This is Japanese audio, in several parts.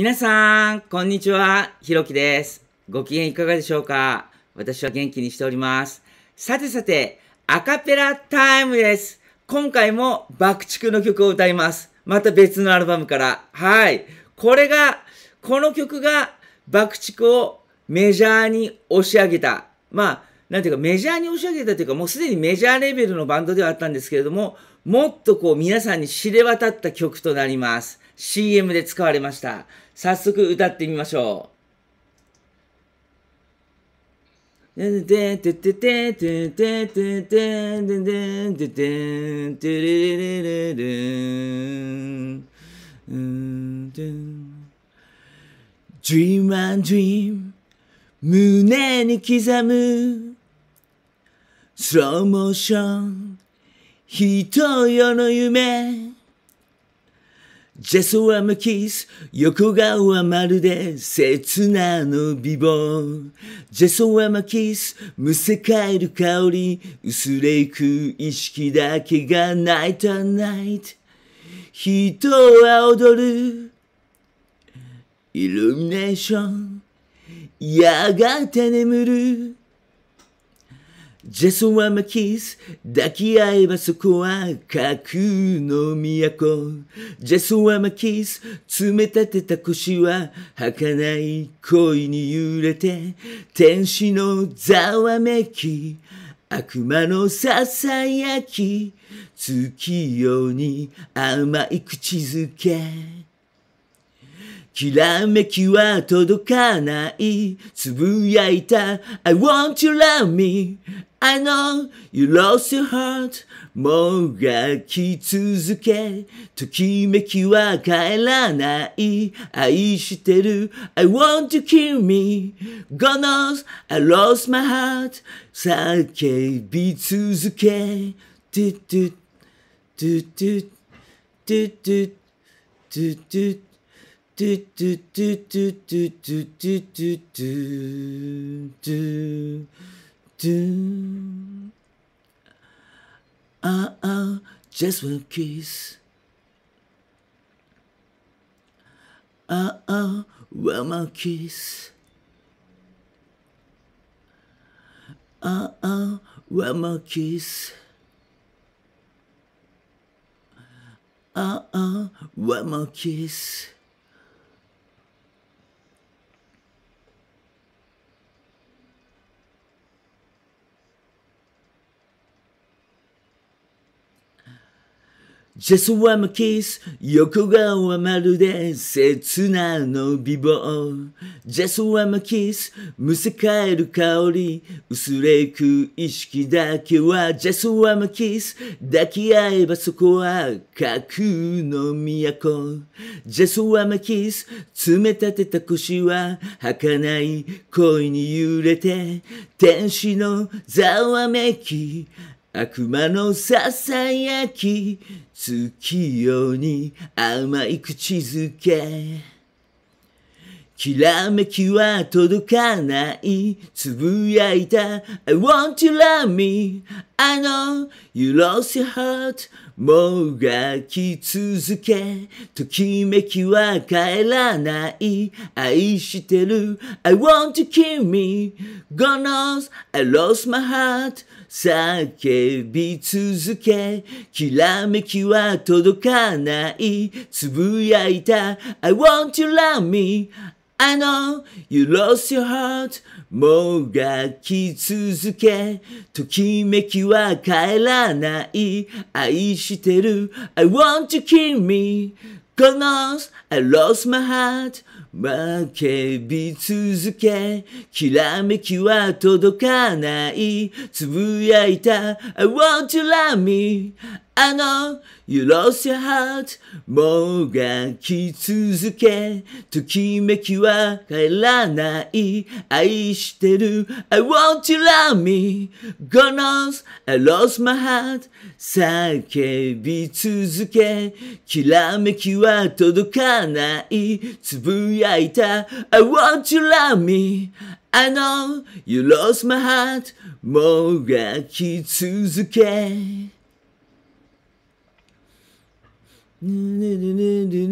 皆さん、こんにちは。ひろきです。ご機嫌いかがでしょうか私は元気にしております。さてさて、アカペラタイムです。今回も爆竹の曲を歌います。また別のアルバムから。はい。これが、この曲が爆竹をメジャーに押し上げた。まあ、なんていうかメジャーに押し上げたというか、もうすでにメジャーレベルのバンドではあったんですけれども、もっとこう皆さんに知れ渡った曲となります。CM で使われました。早速歌ってみましょう。でててててててててててててれれれれれうん Dream and Dream 胸に刻む Slow motion 人よの夢ジェソはムキス、横顔はまるで刹那の美貌。ジェソはムキス、むせ返る香り、薄れゆく意識だけがナイトナイト。人は踊る、イルミネーション、やがて眠る。ジェソワマキス、抱き合えばそこは空の都。ジェソワマキス、詰め立てた腰は儚い恋に揺れて、天使のざわめき、悪魔のささやき、月夜に甘い口づけ。きらめきは届かない。つぶやいた I want you love me I know you lost your heart もがき続けときめきは帰らない愛してる I want to kill me God knows I lost my heart 叫び続け Do do do do do do do do do do do do do do do do do do. Uh oh, just one kiss. Uh oh, one more kiss. Uh oh, one more kiss. Uh oh, one more kiss. Just one kiss 横顔はまるで刹那の美貌 Just one kiss むせ返る香り薄れく意識だけは Just one kiss 抱き合えばそこは架空の都 Just one kiss 詰め立てた腰は儚い恋に揺れて天使のざわめき悪魔のささやき月夜に甘い口づけきらめきは届かないつぶやいた I want you love me I know you lost your heart もがき続けときめきは帰らない愛してる I want you kill me God knows I lost my heart 叫び続けきらめきは届かないつぶやいた I want you love me I know you lost your heart もがき続けときめきは帰らない愛してる I want you kill me この I lost my heart 負けび続け、きらめきは届かない。つぶやいた、I want you love me. あの、You lost your heart もがき続けときめきは帰らない愛してる I want you love me God knows I lost my heart 叫び続けきらめきは届かないつぶやいた I want you love me I know you lost my heart もがき続け Do, do, do, do, do.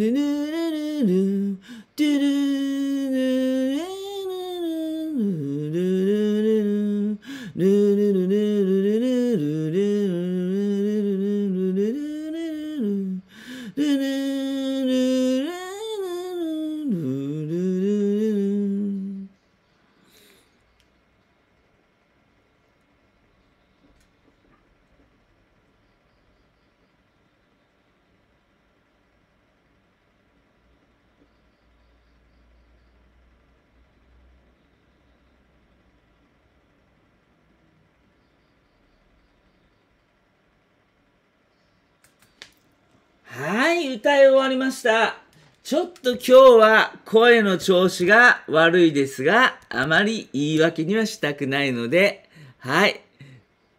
歌い終わりました。ちょっと今日は声の調子が悪いですが、あまり言い訳にはしたくないので、はい。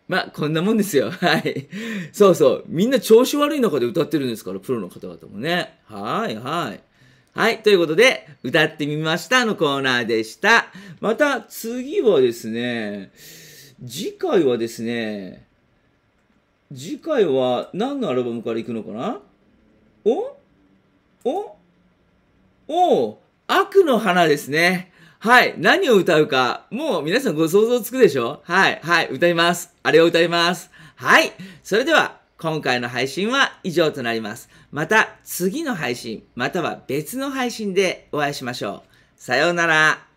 まあ、こんなもんですよ。はい。そうそう。みんな調子悪い中で歌ってるんですから、プロの方々もね。はい、はい。はい。ということで、歌ってみましたのコーナーでした。また、次はですね、次回はですね、次回は何のアルバムから行くのかなおおお悪の花ですね。はい。何を歌うか、もう皆さんご想像つくでしょはい。はい。歌います。あれを歌います。はい。それでは、今回の配信は以上となります。また次の配信、または別の配信でお会いしましょう。さようなら。